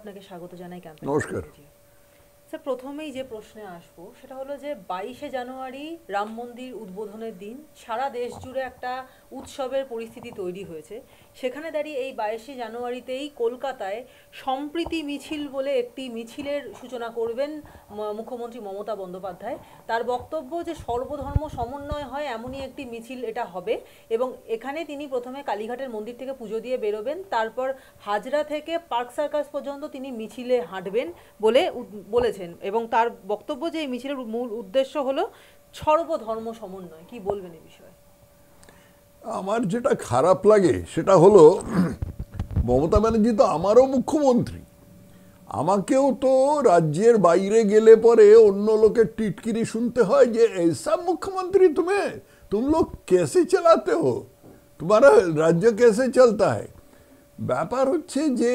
আপনাকে স্বাগত জানাই ক্যাম্পেইন নমস্কার স্যার প্রথমেই যে প্রশ্নে আসব সেটা হলো যে বাইশে জানুয়ারি রাম মন্দির উদ্বোধনের দিন সারা দেশ জুড়ে একটা উৎসবের পরিস্থিতি তৈরি হয়েছে সেখানে দাঁড়িয়ে এই বাইশে জানুয়ারিতেই কলকাতায় সম্প্রীতি মিছিল বলে একটি মিছিলের সূচনা করবেন মুখ্যমন্ত্রী মমতা বন্দ্যোপাধ্যায় তার বক্তব্য যে সর্বধর্ম সমন্বয় হয় এমনই একটি মিছিল এটা হবে এবং এখানে তিনি প্রথমে কালীঘাটের মন্দির থেকে পুজো দিয়ে বেরোবেন তারপর হাজরা থেকে পার্ক সার্কাস পর্যন্ত তিনি মিছিলে হাঁটবেন বলে বলেছেন এবং তার বক্তব্য যে এই মিছিলের মূল উদ্দেশ্য হলো সর্বধর্ম সমন্বয় কি বলবেন এ বিষয়ে আমার যেটা খারাপ লাগে সেটা হলো মমতা ব্যানার্জি তো আমারও মুখ্যমন্ত্রী আমাকেও তো রাজ্যের বাইরে গেলে পরে অন্য লোকের টিটকিরি শুনতে হয় যে এইসব মুখ্যমন্ত্রী তুমি তুম লোক কেসে চালাতে হো তোমার রাজ্য কেসে চলতা হয় ব্যাপার হচ্ছে যে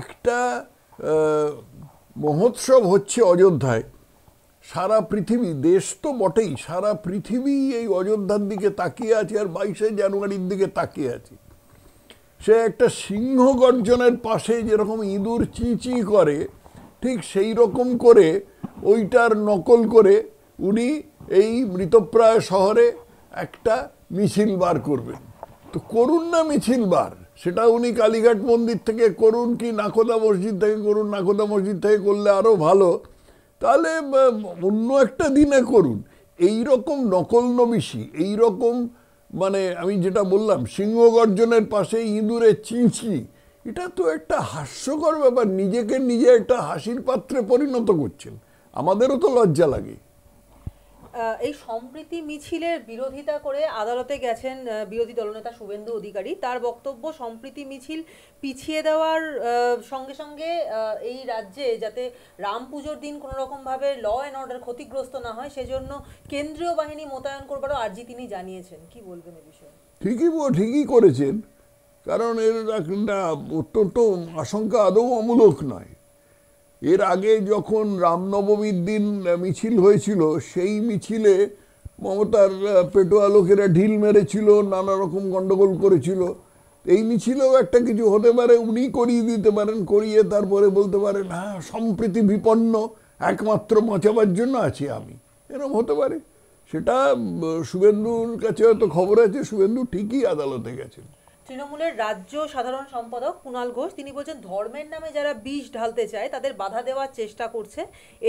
একটা মহোৎসব হচ্ছে অযোধ্যায় সারা পৃথিবী দেশ তো বটেই সারা পৃথিবী এই অযোধ্যার দিকে তাকিয়ে আছে আর বাইশে জানুয়ারির দিকে তাকিয়ে আছে সে একটা সিংহ গর্জনের পাশে যেরকম ইঁদুর চিঁচি করে ঠিক সেই রকম করে ওইটার নকল করে উনি এই মৃতপ্রায় শহরে একটা মিছিল বার করবেন তো করুন না মিছিল বার সেটা উনি কালীঘাট মন্দির থেকে করুন কি নাকোদা মসজিদ থেকে করুন নাকোদা মসজিদ থেকে করলে আরও ভালো তাহলে অন্য একটা দিনে করুন এই রকম নকল নমিশি এই রকম মানে আমি যেটা বললাম সিংহ গর্জনের পাশে ইঁদুরে চিঁচি এটা তো একটা হাস্যকর ব্যাপার নিজেকে নিজে একটা হাসির পাত্রে পরিণত করছেন আমাদেরও তো লজ্জা লাগে এই সম্প্রীতি মিছিলের বিরোধিতা করে আদালতে গেছেন বিরোধী দলনেতা শুভেন্দু অধিকারী তার বক্তব্য সম্প্রীতি মিছিল পিছিয়ে দেওয়ার সঙ্গে সঙ্গে এই রাজ্যে যাতে রাম পুজোর দিন কোনো রকমভাবে ল অ্যান্ড অর্ডার ক্ষতিগ্রস্ত না হয় সেজন্য কেন্দ্রীয় বাহিনী মোতায়েন করবারও আর্জি তিনি জানিয়েছেন কি বলবেন এ বিষয়ে ঠিকই ঠিকই করেছেন কারণ এর একটা অত্যন্ত আশঙ্কা আদৌ অমূলক নয় এর আগে যখন রামনবমীর দিন মিছিল হয়েছিল সেই মিছিলে মমতার পেটোয়া লোকেরা ঢিল মেরেছিল নানা রকম গণ্ডগোল করেছিল এই মিছিলেও একটা কিছু হতে পারে উনি করিয়ে দিতে পারেন করিয়ে তারপরে বলতে পারেন হ্যাঁ সম্প্রীতি বিপন্ন একমাত্র বাঁচাবার জন্য আছি আমি এরকম হতে পারে সেটা শুভেন্দুর কাছে হয়তো খবর আছে শুভেন্দু ঠিকই আদালতে গেছেন তৃণমূলের রাজ্য সাধারণ সম্পাদক কুণাল ঘোষ তিনি বলছেন ধর্মের নামে যারা বিষ ঢালতে চায় তাদের বাধা দেওয়ার চেষ্টা করছে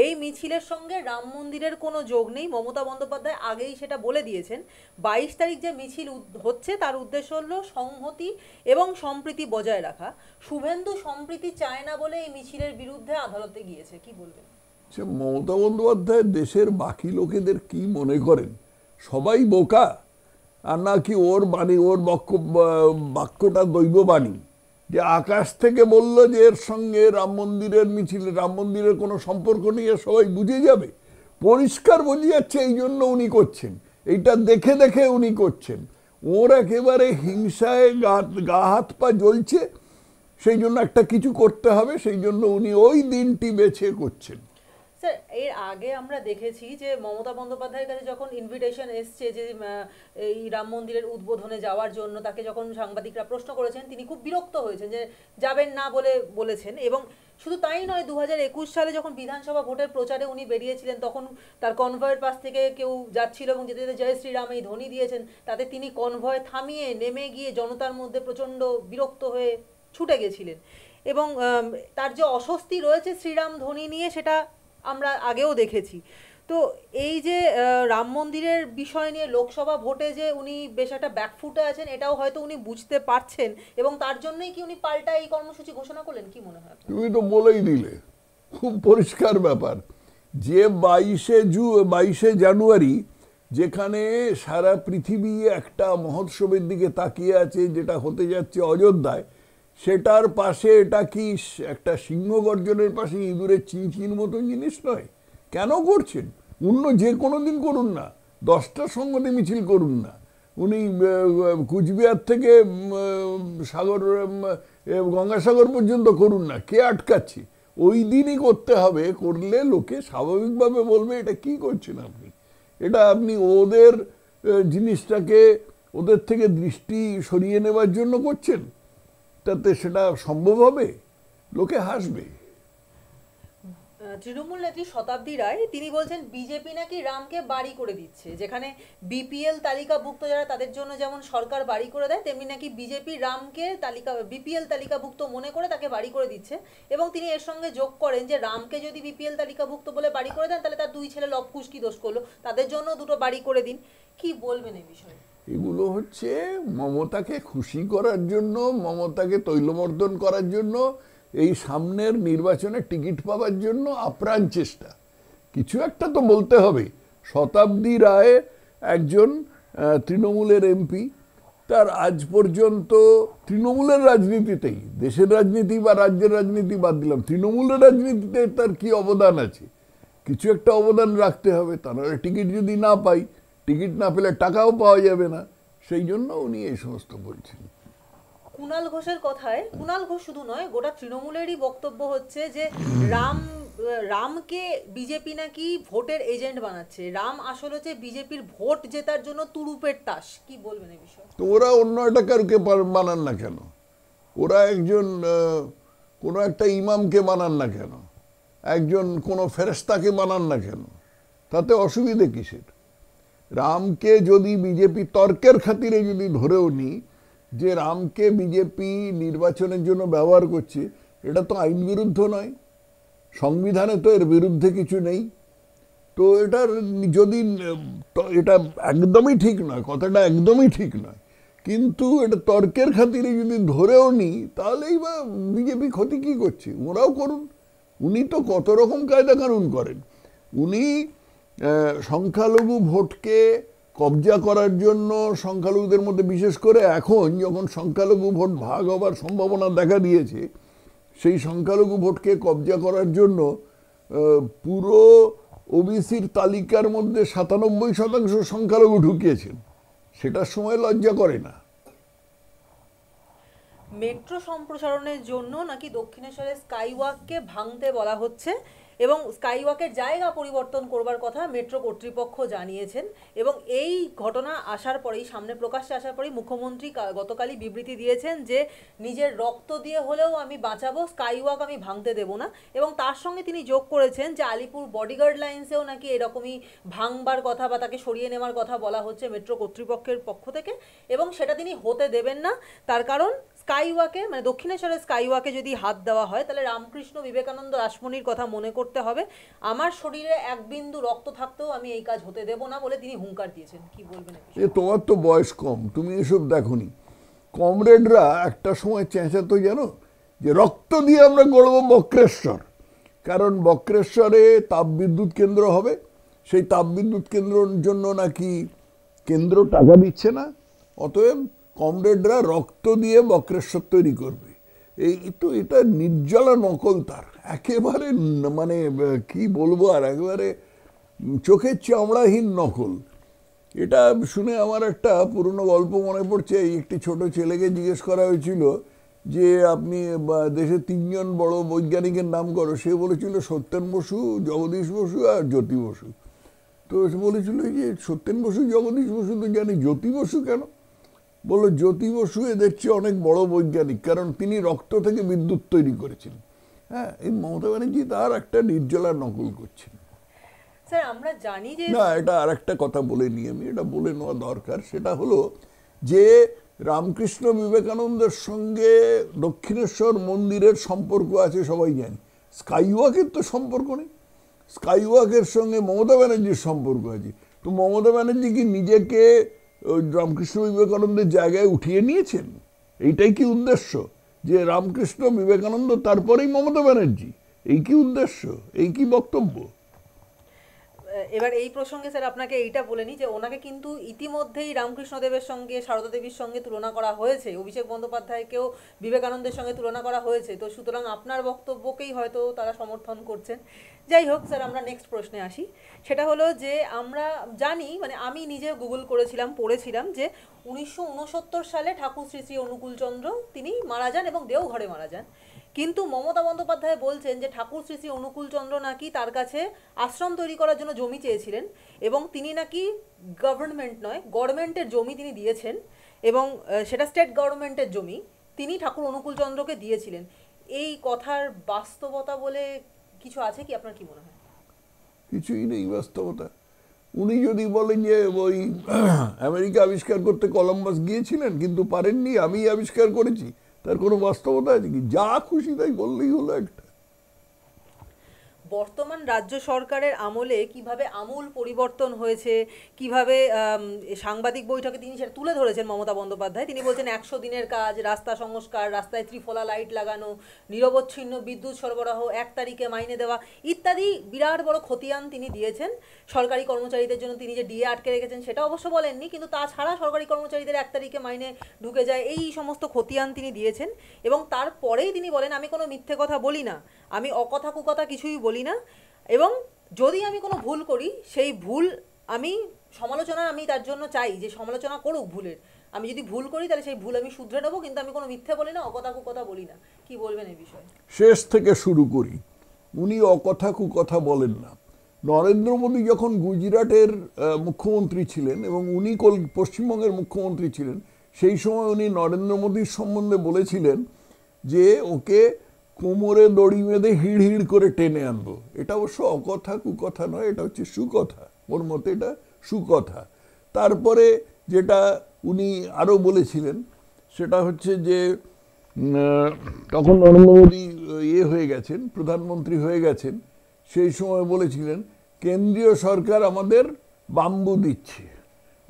এই মিছিলের সঙ্গে রাম মন্দিরের কোনো যোগ নেই মমতা বন্দ্যোপাধ্যায় আগেই সেটা বলে দিয়েছেন বাইশ তারিখ যে মিছিল হচ্ছে তার উদ্দেশ্য হল সংহতি এবং সম্প্রীতি বজায় রাখা শুভেন্দু সম্প্রীতি চায় না বলে এই মিছিলের বিরুদ্ধে আদালতে গিয়েছে কি বলবেন আচ্ছা, মমতা বন্দ্যোপাধ্যায় দেশের বাকি লোকেদের কি মনে করেন সবাই বোকা আর নাকি ওর বাণী ওর বক্য বাক্যটা দৈব বাণী যে আকাশ থেকে বলল যে এর সঙ্গে রাম মন্দিরের মিছিল রাম মন্দিরের কোনো সম্পর্ক নেই সবাই বুঝে যাবে পরিষ্কার বোঝা যাচ্ছে এই জন্য উনি করছেন এইটা দেখে দেখে উনি করছেন ওর একেবারে হিংসায় গা গা হাত পা জ্বলছে সেই জন্য একটা কিছু করতে হবে সেই জন্য উনি ওই দিনটি বেছে করছেন স্যার এর আগে আমরা দেখেছি যে মমতা বন্দ্যোপাধ্যায়ের কাছে যখন ইনভিটেশন এসছে যে এই রাম মন্দিরের উদ্বোধনে যাওয়ার জন্য তাকে যখন সাংবাদিকরা প্রশ্ন করেছেন তিনি খুব বিরক্ত হয়েছেন যে যাবেন না বলে বলেছেন এবং শুধু তাই নয় দু সালে যখন বিধানসভা ভোটের প্রচারে উনি বেরিয়েছিলেন তখন তার কনভয়ের পাশ থেকে কেউ যাচ্ছিল এবং যেতে যেতে জয় শ্রীরাম এই ধ্বনি দিয়েছেন তাতে তিনি কনভয় থামিয়ে নেমে গিয়ে জনতার মধ্যে প্রচণ্ড বিরক্ত হয়ে ছুটে গেছিলেন এবং তার যে অস্বস্তি রয়েছে শ্রীরাম ধ্বনি নিয়ে সেটা আমরা আগেও দেখেছি তো এই যে রাম মন্দিরের বিষয় নিয়ে লোকসভা ভোটে যে উনি বেশ একটা ব্যাকফুটে আছেন এটাও হয়তো উনি বুঝতে পারছেন এবং তার জন্যই কি উনি পাল্টা এই কর্মসূচি ঘোষণা করলেন কি মনে হয় তুমি তো বলেই দিলে খুব পরিষ্কার ব্যাপার যে বাইশে জু বাইশে জানুয়ারি যেখানে সারা পৃথিবী একটা মহোৎসবের দিকে তাকিয়ে আছে যেটা হতে যাচ্ছে অযোধ্যায় সেটার পাশে এটা কি একটা সিংহ গর্জনের পাশে ইঁদুরের চিনচিন মতন জিনিস নয় কেন করছেন অন্য যে কোনো দিন করুন না দশটার সঙ্গতে মিছিল করুন না উনি কুচবিহার থেকে সাগর গঙ্গাসাগর পর্যন্ত করুন না কে আটকাচ্ছে ওই দিনই করতে হবে করলে লোকে স্বাভাবিকভাবে বলবে এটা কি করছেন আপনি এটা আপনি ওদের জিনিসটাকে ওদের থেকে দৃষ্টি সরিয়ে নেবার জন্য করছেন দেশটাতে সেটা সম্ভব হবে লোকে হাসবে তৃণমূল নেত্রী শতাব্দী রায় তিনি বলছেন বিজেপি নাকি রামকে বাড়ি করে দিচ্ছে যেখানে বিপিএল তালিকাভুক্ত যারা তাদের জন্য যেমন সরকার বাড়ি করে দেয় তেমনি নাকি বিজেপি রামকে তালিকা বিপিএল তালিকাভুক্ত মনে করে তাকে বাড়ি করে দিচ্ছে এবং তিনি এর সঙ্গে যোগ করেন যে রামকে যদি বিপিএল তালিকাভুক্ত বলে বাড়ি করে দেন তাহলে তার দুই ছেলে লবকুশ কি দোষ করলো তাদের জন্য দুটো বাড়ি করে দিন কি বলবেন এই বিষয়ে এগুলো হচ্ছে মমতাকে খুশি করার জন্য মমতাকে তৈলমর্দন করার জন্য এই সামনের নির্বাচনে টিকিট পাওয়ার জন্য আপ্রাণ চেষ্টা কিছু একটা তো বলতে হবে শতাব্দী রায় একজন তৃণমূলের এমপি তার আজ পর্যন্ত তৃণমূলের রাজনীতিতেই দেশের রাজনীতি বা রাজ্যের রাজনীতি বাদ দিলাম তৃণমূলের রাজনীতিতে তার কি অবদান আছে কিছু একটা অবদান রাখতে হবে তারা টিকিট যদি না পাই টিকিট না পেলে টাকাও পাওয়া যাবে না সেই জন্য উনি এই সমস্ত বলছেন কুণাল ঘোষের কথায় কুণাল ঘোষ শুধু নয় গোটা তৃণমূলেরই বক্তব্য হচ্ছে যে রাম রামকে বিজেপি নাকি ভোটের এজেন্ট বানাচ্ছে রাম আসলে হচ্ছে বিজেপির ভোট জেতার জন্য তুরুপের তাস কি বলবেন এই বিষয়ে তো ওরা অন্য একটা কারুকে মানান না কেন ওরা একজন কোনো একটা ইমামকে মানান না কেন একজন কোনো ফেরেস্তাকে মানান না কেন তাতে অসুবিধে কিসের রামকে যদি বিজেপি তর্কের খাতিরে যদি ধরেও নি যে রামকে বিজেপি নির্বাচনের জন্য ব্যবহার করছে এটা তো আইন বিরুদ্ধ নয় সংবিধানে তো এর বিরুদ্ধে কিছু নেই তো এটার যদি এটা একদমই ঠিক নয় কথাটা একদমই ঠিক নয় কিন্তু এটা তর্কের খাতিরে যদি ধরেও নি তাহলেই বা বিজেপি ক্ষতি কী করছে ওরাও করুন উনি তো কত রকম কায়দা কানুন করেন উনি সংখ্যালঘু ভোটকে কবজা করার জন্য সংখ্যালঘুদের মধ্যে বিশেষ করে এখন যখন সংখ্যালঘু ভোট ভাগ হবার সম্ভাবনা দেখা দিয়েছে সেই সংখ্যালঘু ভোটকে কবজা করার জন্য পুরো ওবিসির তালিকার মধ্যে সাতানব্বই শতাংশ সংখ্যালঘু ঢুকিয়েছেন সেটার সময় লজ্জা করে না মেট্রো সম্প্রসারণের জন্য নাকি দক্ষিণেশ্বরের স্কাইওয়াককে ভাঙতে বলা হচ্ছে এবং স্কাইওয়াকের জায়গা পরিবর্তন করবার কথা মেট্রো কর্তৃপক্ষ জানিয়েছেন এবং এই ঘটনা আসার পরেই সামনে প্রকাশ্যে আসার পরেই মুখ্যমন্ত্রী গতকালই বিবৃতি দিয়েছেন যে নিজের রক্ত দিয়ে হলেও আমি বাঁচাবো স্কাইওয়াক আমি ভাঙতে দেব না এবং তার সঙ্গে তিনি যোগ করেছেন যে আলিপুর বডিগার্ড লাইন্সেও নাকি এরকমই ভাঙবার কথা বা তাকে সরিয়ে নেওয়ার কথা বলা হচ্ছে মেট্রো কর্তৃপক্ষের পক্ষ থেকে এবং সেটা তিনি হতে দেবেন না তার কারণ স্কাইওয়াকে মানে দক্ষিণেশ্বরের স্কাইওয়াকে যদি হাত দেওয়া হয় তাহলে রামকৃষ্ণ বিবেকানন্দ রাসমণির কথা মনে করতে হবে আমার শরীরে এক বিন্দু রক্ত থাকতেও আমি এই কাজ হতে দেব না বলে তিনি হুঙ্কার দিয়েছেন কি বলবেন তোমার তো বয়স কম তুমি এসব দেখনি কমরেডরা একটা সময় চেঁচাতো জানো যে রক্ত দিয়ে আমরা গড়ব বক্রেশ্বর কারণ বক্রেশ্বরে তাপবিদ্যুৎ কেন্দ্র হবে সেই তাপবিদ্যুৎ কেন্দ্রর জন্য নাকি কেন্দ্র টাকা দিচ্ছে না অতএব কমরেডরা রক্ত দিয়ে বক্রেশ্বর তৈরি করবে এই তো এটা নির্জলা নকল তার একেবারে মানে কি বলবো আর একেবারে চোখের চামড়াহীন নকল এটা শুনে আমার একটা পুরনো গল্প মনে পড়ছে এই একটি ছোট ছেলেকে জিজ্ঞেস করা হয়েছিল যে আপনি দেশে তিনজন বড় বৈজ্ঞানিকের নাম করো সে বলেছিল সত্যেন বসু জগদীশ বসু আর জ্যোতি বসু তো সে বলেছিল যে সত্যেন বসু জগদীশ বসু তো জানি জ্যোতি বসু কেন বললো জ্যোতি বসু এদের চেয়ে অনেক বড় বৈজ্ঞানিক কারণ তিনি রক্ত থেকে বিদ্যুৎ তৈরি করেছেন হ্যাঁ এই মমতা ব্যানার্জি তার একটা নির্জলার নকল করছেন স্যার আমরা জানি যে না এটা আর একটা কথা বলে নিই আমি এটা বলে নেওয়া দরকার সেটা হলো যে রামকৃষ্ণ বিবেকানন্দের সঙ্গে দক্ষিণেশ্বর মন্দিরের সম্পর্ক আছে সবাই জানি স্কাইওয়াকের তো সম্পর্ক নেই স্কাইওয়াকের সঙ্গে মমতা ব্যানার্জির সম্পর্ক আছে তো মমতা ব্যানার্জি কি নিজেকে রামকৃষ্ণ বিবেকানন্দের জায়গায় উঠিয়ে নিয়েছেন এইটাই কি উদ্দেশ্য যে রামকৃষ্ণ বিবেকানন্দ তারপরেই মমতা ব্যানার্জি এই কি উদ্দেশ্য এই কি বক্তব্য এবার এই প্রসঙ্গে স্যার আপনাকে এইটা বলে নিই যে ওনাকে কিন্তু ইতিমধ্যেই রামকৃষ্ণদেবের সঙ্গে সারদা দেবীর সঙ্গে তুলনা করা হয়েছে অভিষেক বন্দ্যোপাধ্যায়কেও বিবেকানন্দের সঙ্গে তুলনা করা হয়েছে তো সুতরাং আপনার বক্তব্যকেই হয়তো তারা সমর্থন করছেন যাই হোক স্যার আমরা নেক্সট প্রশ্নে আসি সেটা হলো যে আমরা জানি মানে আমি নিজে গুগল করেছিলাম পড়েছিলাম যে উনিশশো সালে ঠাকুর শ্রী শ্রী অনুকূলচন্দ্র তিনি মারা যান এবং দেওঘরে মারা যান কিন্তু মমতা বন্দ্যোপাধ্যায় বলছেন যে ঠাকুর শ্রী শ্রী অনুকূল চন্দ্র নাকি তার কাছে আশ্রম তৈরি করার জন্য জমি চেয়েছিলেন এবং তিনি নাকি গভর্নমেন্ট নয় গভর্নমেন্টের জমি তিনি দিয়েছেন এবং সেটা স্টেট গভর্নমেন্টের জমি তিনি ঠাকুর অনুকূল চন্দ্রকে দিয়েছিলেন এই কথার বাস্তবতা বলে কিছু আছে কি আপনার কি মনে হয় কিছুই নেই বাস্তবতা উনি যদি বলেন যে ওই আমেরিকা আবিষ্কার করতে কলম্বাস গিয়েছিলেন কিন্তু পারেননি আমি আবিষ্কার করেছি তার কোনো বাস্তবতা আছে কি যা খুশি তাই বললেই হলো একটা বর্তমান রাজ্য সরকারের আমলে কিভাবে আমূল পরিবর্তন হয়েছে কিভাবে সাংবাদিক বৈঠকে তিনি সেটা তুলে ধরেছেন মমতা বন্দ্যোপাধ্যায় তিনি বলছেন একশো দিনের কাজ রাস্তা সংস্কার রাস্তায় ত্রিফলা লাইট লাগানো নিরবচ্ছিন্ন বিদ্যুৎ সরবরাহ এক তারিখে মাইনে দেওয়া ইত্যাদি বিরাট বড় খতিয়ান তিনি দিয়েছেন সরকারি কর্মচারীদের জন্য তিনি যে ডিএ আটকে রেখেছেন সেটা অবশ্য বলেননি কিন্তু তাছাড়া সরকারি কর্মচারীদের এক তারিখে মাইনে ঢুকে যায় এই সমস্ত খতিয়ান তিনি দিয়েছেন এবং তারপরেই তিনি বলেন আমি কোনো মিথ্যে কথা বলি না আমি অকথা কুকথা কিছুই বলি না এবং যদি আমি কোনো ভুল করি সেই ভুল আমি সমালোচনা আমি তার জন্য চাই যে সমালোচনা করুক ভুলের আমি যদি ভুল করি তাহলে সেই ভুল আমি শুধরে নেবো কিন্তু আমি কোনো মিথ্যে বলি না অকথা কুকথা বলি না কি বলবেন এই বিষয়ে শেষ থেকে শুরু করি উনি অকথা কুকথা বলেন না নরেন্দ্র মোদী যখন গুজরাটের মুখ্যমন্ত্রী ছিলেন এবং উনি কল পশ্চিমবঙ্গের মুখ্যমন্ত্রী ছিলেন সেই সময় উনি নরেন্দ্র মোদীর সম্বন্ধে বলেছিলেন যে ওকে কোমরে দড়ি বেঁধে হিড় হিড় করে টেনে আনবো এটা অবশ্য অকথা কুকথা নয় এটা হচ্ছে সুকথা ওর মতে এটা সুকথা তারপরে যেটা উনি আরও বলেছিলেন সেটা হচ্ছে যে তখন নরেন্দ্র মোদী ইয়ে হয়ে গেছেন প্রধানমন্ত্রী হয়ে গেছেন সেই সময় বলেছিলেন কেন্দ্রীয় সরকার আমাদের বাম্বু দিচ্ছে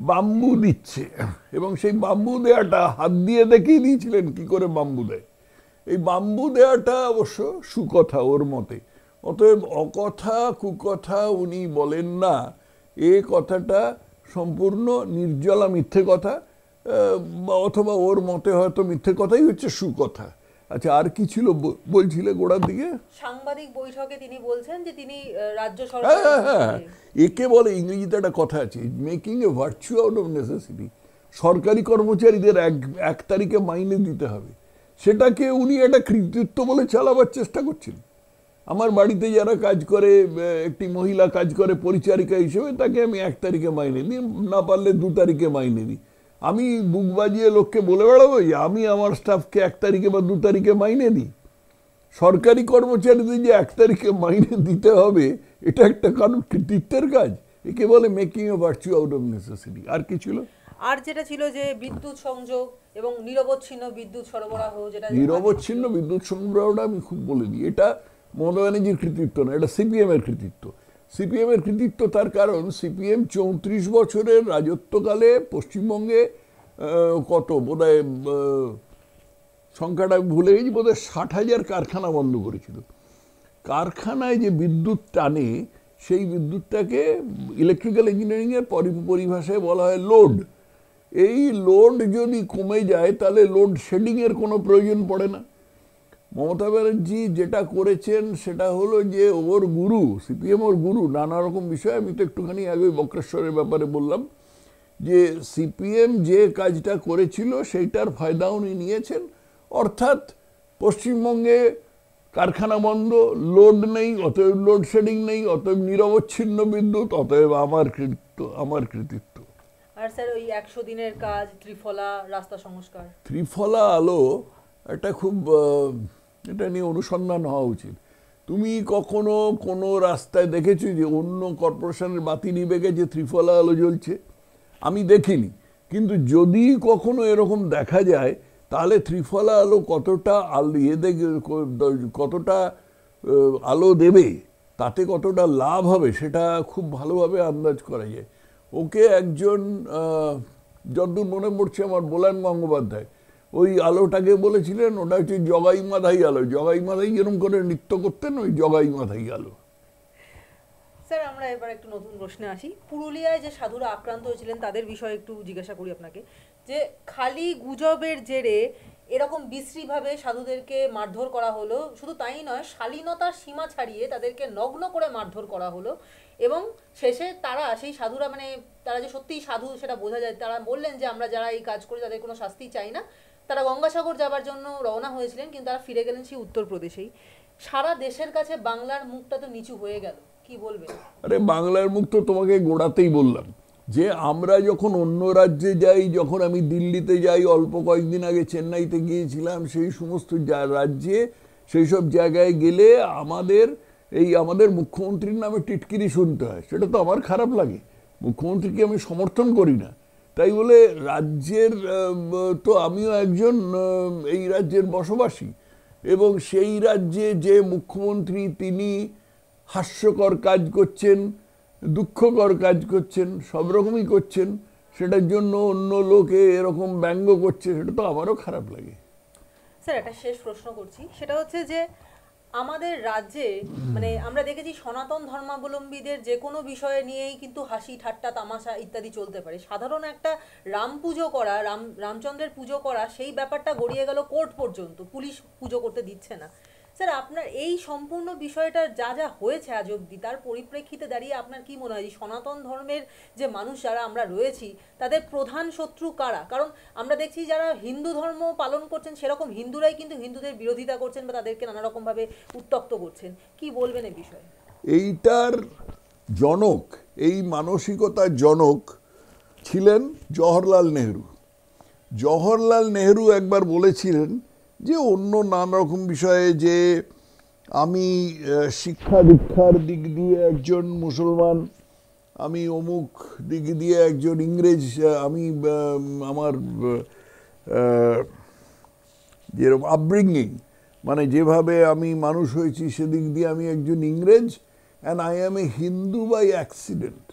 বাম্বু দিচ্ছে এবং সেই বাম্বু দেয়াটা হাত দিয়ে দেখিয়ে দিয়েছিলেন কি করে বাম্বু দেয় এই বাম্বু দেয়াটা অবশ্য সুকথা ওর মতে অতএব অকথা কুকথা উনি বলেন না এ কথাটা সম্পূর্ণ নির্জলা মিথ্যে কথা অথবা ওর মতে হয়তো মিথ্যে কথাই হচ্ছে সুকথা আচ্ছা আর কি ছিল বলছিলে গোড়ার দিকে সাংবাদিক বৈঠকে তিনি বলছেন যে তিনি রাজ্য সরকার হ্যাঁ, হ্যাঁ, হ্যাঁ। একে বলে ইংরেজিতে একটা কথা আছে making a virtual of necessity সরকারি কর্মচারীদের এক এক তারিখে মাইনে দিতে হবে সেটাকে উনি একটা কৃতিত্ব বলে চালাবার চেষ্টা করছেন আমার বাড়িতে যারা কাজ করে একটি মহিলা কাজ করে পরিচারিকা হিসেবে তাকে আমি এক তারিখে মাইনে নিই না পারলে দু তারিখে মাইনে নিই আমি বুক বাজিয়ে লোককে বলে বেড়াবো যে আমি আমার স্টাফকে এক তারিখে বা দু তারিখে মাইনে নিই সরকারি কর্মচারীদের যে এক তারিখে মাইনে দিতে হবে এটা একটা কারণ কৃতিত্বের কাজ একে বলে making a virtue out of necessity আর কি ছিল আর যেটা ছিল যে বিদ্যুৎ সংযোগ এবং নিরবচ্ছিন্ন বিদ্যুৎ সরবরাহ যেটা নিরবচ্ছিন্ন বিদ্যুৎ সরবরাহটা আমি খুব বলে দিই এটা মমতা ব্যানার্জির কৃতিত্ব না এটা সিপিএম এর কৃতিত্ব সিপিএম এর কৃতিত্ব তার কারণ সিপিএম চৌত্রিশ বছরের রাজত্বকালে পশ্চিমবঙ্গে কত বোধ সংখ্যাটা ভুলে গেছি বোধ ষাট হাজার কারখানা বন্ধ করেছিল কারখানায় যে বিদ্যুৎ টানে সেই বিদ্যুৎটাকে ইলেকট্রিক্যাল ইঞ্জিনিয়ারিংয়ের পরিভাষায় বলা হয় লোড এই লোড যদি কমে যায় তাহলে লোড শেডিংয়ের কোনো প্রয়োজন পড়ে না মমতা ব্যানার্জি যেটা করেছেন সেটা হলো যে ওর গুরু সিপিএম ওর গুরু নানা রকম বিষয় আমি তো একটুখানি আগে বক্রেশ্বরের ব্যাপারে বললাম যে সিপিএম যে কাজটা করেছিল সেইটার ফায়দা উনি নিয়েছেন অর্থাৎ পশ্চিমবঙ্গে কারখানা বন্ধ লোড নেই অতএব লোডশেডিং নেই অতএব নিরবচ্ছিন্ন বিদ্যুৎ অতএব আমার কৃত আমার কৃতিত্ব আর স্যার ওই একশো দিনের কাজ ত্রিফলা রাস্তা সংস্কার ত্রিফলা আলো এটা খুব এটা নিয়ে অনুসন্ধান হওয়া উচিত তুমি কখনো কোনো রাস্তায় দেখেছো যে অন্য কর্পোরেশনের বাতি নিবে গেছে ত্রিফলা আলো জ্বলছে আমি দেখিনি কিন্তু যদি কখনো এরকম দেখা যায় তাহলে ত্রিফলা আলো কতটা আলো ইয়ে কতটা আলো দেবে তাতে কতটা লাভ হবে সেটা খুব ভালোভাবে আন্দাজ করা যায় ওকে একজন যতদূর মনে পড়ছে আমার বোলান গঙ্গোপাধ্যায় ওই আলোটাকে বলেছিলেন ওটা হচ্ছে জগাই মাধাই আলো জগাই মাধাই এরকম করে নৃত্য করতেন ওই জগাই মাধাই আলো স্যার আমরা এবার একটু নতুন প্রশ্নে আসি পুরুলিয়ায় যে সাধুরা আক্রান্ত হয়েছিলেন তাদের বিষয়ে একটু জিজ্ঞাসা করি আপনাকে যে খালি গুজবের জেরে এরকম বিশ্রীভাবে সাধুদেরকে মারধর করা হলো শুধু তাই নয় শালীনতার সীমা ছাড়িয়ে তাদেরকে নগ্ন করে মারধর করা হলো এবং শেষে তারা সেই সাধুরা মানে তারা যে সত্যিই সাধু সেটা বোঝা যায় তারা বললেন যে আমরা যারা এই কাজ করি তাদের কোনো শাস্তি চাই না তারা গঙ্গাসাগর যাবার জন্য রওনা হয়েছিলেন কিন্তু তারা ফিরে গেলেন সেই উত্তরপ্রদেশেই সারা দেশের কাছে বাংলার মুখটা তো নিচু হয়ে গেল কি বলবে আরে বাংলার মুখ তো তোমাকে গোড়াতেই বললাম যে আমরা যখন অন্য রাজ্যে যাই যখন আমি দিল্লিতে যাই অল্প কয়েকদিন আগে চেন্নাইতে গিয়েছিলাম সেই সমস্ত রাজ্যে সেই সব জায়গায় গেলে আমাদের এই আমাদের মুখ্যমন্ত্রীর নামে টিটকিরি শুনতে হয় সেটা তো আমার খারাপ লাগে মুখ্যমন্ত্রীকে আমি সমর্থন করি না তাই বলে রাজ্যের তো আমিও একজন এই রাজ্যের বসবাসী এবং সেই রাজ্যে যে মুখ্যমন্ত্রী তিনি হাস্যকর কাজ করছেন দুঃখকর কাজ করছেন সব রকমই করছেন সেটার জন্য অন্য লোকে এরকম ব্যঙ্গ করছে সেটা তো আমারও খারাপ লাগে স্যার একটা শেষ প্রশ্ন করছি সেটা হচ্ছে যে আমাদের রাজ্যে মানে আমরা দেখেছি সনাতন ধর্মাবলম্বীদের যে কোনো বিষয়ে নিয়েই কিন্তু হাসি ঠাট্টা তামাশা ইত্যাদি চলতে পারে সাধারণ একটা রাম পুজো করা রাম রামচন্দ্রের পুজো করা সেই ব্যাপারটা গড়িয়ে গেল কোর্ট পর্যন্ত পুলিশ পুজো করতে দিচ্ছে না স্যার আপনার এই সম্পূর্ণ বিষয়টা যা যা হয়েছে আজ অব্দি তার পরিপ্রেক্ষিতে দাঁড়িয়ে আপনার কি মনে হয় যে সনাতন ধর্মের যে মানুষ যারা আমরা রয়েছি তাদের প্রধান শত্রু কারা কারণ আমরা দেখছি যারা হিন্দু ধর্ম পালন করছেন সেরকম হিন্দুরাই কিন্তু হিন্দুদের বিরোধিতা করছেন বা তাদেরকে নানারকমভাবে উত্তক্ত করছেন কি বলবেন এই বিষয়ে এইটার জনক এই মানসিকতার জনক ছিলেন জওহরলাল নেহরু জওহরলাল নেহরু একবার বলেছিলেন যে অন্য নানা রকম বিষয়ে যে আমি শিক্ষা দীক্ষার দিক দিয়ে একজন মুসলমান আমি অমুক দিক দিয়ে একজন ইংরেজ আমি আমার যেরকম আপব্রিঙ্গিং মানে যেভাবে আমি মানুষ হয়েছি সেদিক দিয়ে আমি একজন ইংরেজ and I am a Hindu by accident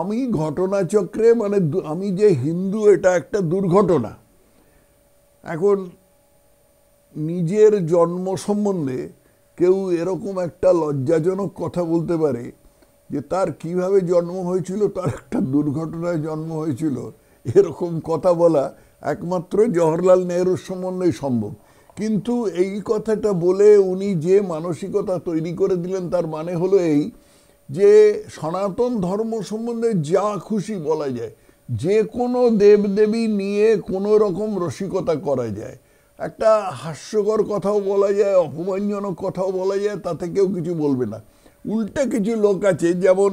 আমি ঘটনাচক্রে মানে আমি যে হিন্দু এটা একটা দুর্ঘটনা এখন নিজের জন্ম সম্বন্ধে কেউ এরকম একটা লজ্জাজনক কথা বলতে পারে যে তার কিভাবে জন্ম হয়েছিল তার একটা দুর্ঘটনায় জন্ম হয়েছিল এরকম কথা বলা একমাত্র জওহরলাল নেহরুর সম্বন্ধেই সম্ভব কিন্তু এই কথাটা বলে উনি যে মানসিকতা তৈরি করে দিলেন তার মানে হলো এই যে সনাতন ধর্ম সম্বন্ধে যা খুশি বলা যায় যে কোনো দেবদেবী নিয়ে কোনো রকম রসিকতা করা যায় একটা হাস্যকর কথাও বলা যায় অপমানজনক কথাও বলা যায় তাতে কেউ কিছু বলবে না উল্টা কিছু লোক আছে যেমন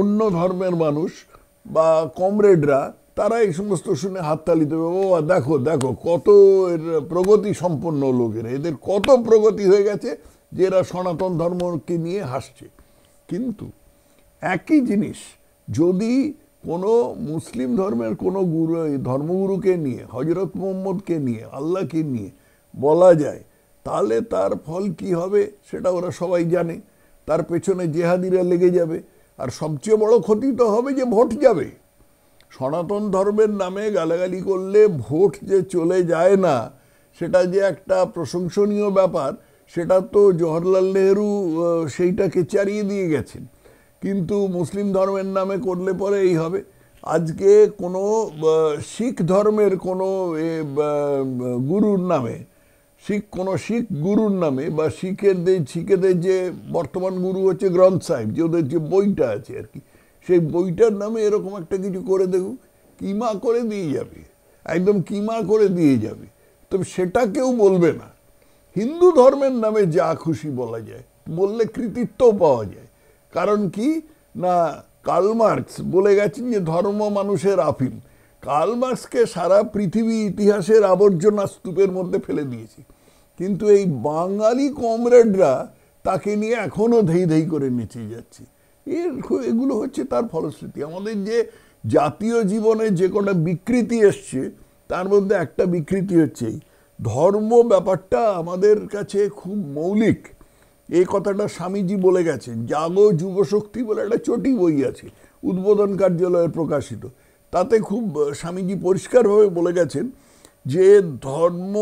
অন্য ধর্মের মানুষ বা কমরেডরা তারা এই সমস্ত শুনে হাততালি দেবে ও দেখো দেখো কত এর প্রগতি সম্পন্ন লোকের এদের কত প্রগতি হয়ে গেছে যে এরা সনাতন ধর্মকে নিয়ে হাসছে কিন্তু একই জিনিস যদি কোনো মুসলিম ধর্মের কোনো গুরু ধর্মগুরুকে নিয়ে হজরত মোহাম্মদকে নিয়ে আল্লাহকে নিয়ে বলা যায় তাহলে তার ফল কি হবে সেটা ওরা সবাই জানে তার পেছনে জেহাদিরা লেগে যাবে আর সবচেয়ে বড় ক্ষতি তো হবে যে ভোট যাবে সনাতন ধর্মের নামে গালাগালি করলে ভোট যে চলে যায় না সেটা যে একটা প্রশংসনীয় ব্যাপার সেটা তো জওহরলাল নেহরু সেইটাকে চারিয়ে দিয়ে গেছেন কিন্তু মুসলিম ধর্মের নামে করলে পরে এই হবে আজকে কোনো শিখ ধর্মের কোনো গুরুর নামে শিখ কোন শিখ গুরুর নামে বা শিখের শিখেদের যে বর্তমান গুরু হচ্ছে গ্রন্থ সাহেব যে ওদের যে বইটা আছে আর কি সেই বইটার নামে এরকম একটা কিছু করে দেখুক কিমা করে দিয়ে যাবে একদম কিমা করে দিয়ে যাবে তবে সেটা কেউ বলবে না হিন্দু ধর্মের নামে যা খুশি বলা যায় বললে কৃতিত্বও পাওয়া যায় কারণ কি না কালমার্কস বলে গেছেন যে ধর্ম মানুষের আফিম কালমার্কসকে সারা পৃথিবী ইতিহাসের আবর্জনা স্তূপের মধ্যে ফেলে দিয়েছে কিন্তু এই বাঙালি কমরেডরা তাকে নিয়ে এখনও ধেই ধেই করে নেচে যাচ্ছে এর এগুলো হচ্ছে তার ফলশ্রুতি আমাদের যে জাতীয় জীবনে যে কোনো বিকৃতি এসছে তার মধ্যে একটা বিকৃতি হচ্ছে ধর্ম ব্যাপারটা আমাদের কাছে খুব মৌলিক এই কথাটা স্বামীজি বলে গেছেন জাগো যুবশক্তি বলে একটা চটি বই আছে উদ্বোধন কার্যালয়ে প্রকাশিত তাতে খুব স্বামীজি পরিষ্কারভাবে বলে গেছেন যে ধর্ম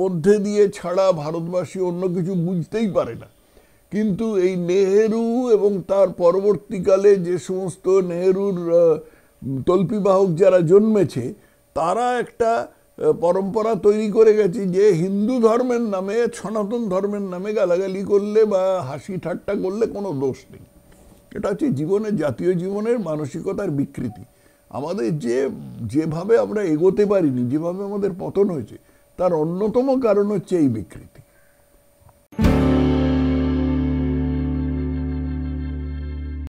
মধ্যে দিয়ে ছাড়া ভারতবাসী অন্য কিছু বুঝতেই পারে না কিন্তু এই নেহেরু এবং তার পরবর্তীকালে যে সমস্ত নেহেরুর তল্পিবাহক যারা জন্মেছে তারা একটা পরম্পরা তৈরি করে গেছি যে হিন্দু ধর্মের নামে সনাতন ধর্মের নামে গালাগালি করলে বা হাসি ঠাট্টা করলে কোনো দোষ নেই এটা হচ্ছে জীবনের জাতীয় জীবনের মানসিকতার বিকৃতি আমাদের যে যেভাবে আমরা এগোতে পারিনি যেভাবে আমাদের পতন হয়েছে তার অন্যতম কারণ হচ্ছে এই বিকৃতি